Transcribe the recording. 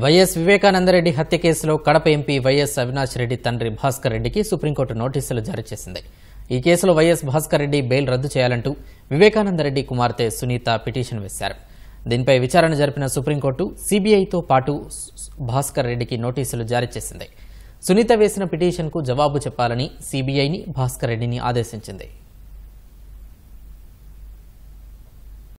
YS Vivekananda Reddy హత్య కేసులో Kadapa MP YS Avinash Reddy తండ్రి భాస్కర్ రెడ్డికి సుప్రీంకోర్టు నోటీసులు జారీ చేసింది ఈ కేసులో వైఎస్ భాస్కర్ రెడ్డి బెయిల్ రద్దు చేయాలంటూ వివేకానందరెడ్డి కుమార్తె సునీత పిటిషన్ వేశారు దీనిపై విచారణ జరిపిన సుప్రీంకోర్టు సీబీఐతో పాటు భాస్కర్ రెడ్డికి నోటీసులు జారీ చేసింది సునీత వేసిన పిటిషన్కు జవాబు చెప్పాలని సీబీఐని భాస్కర్ రెడ్డిని ఆదేశించింది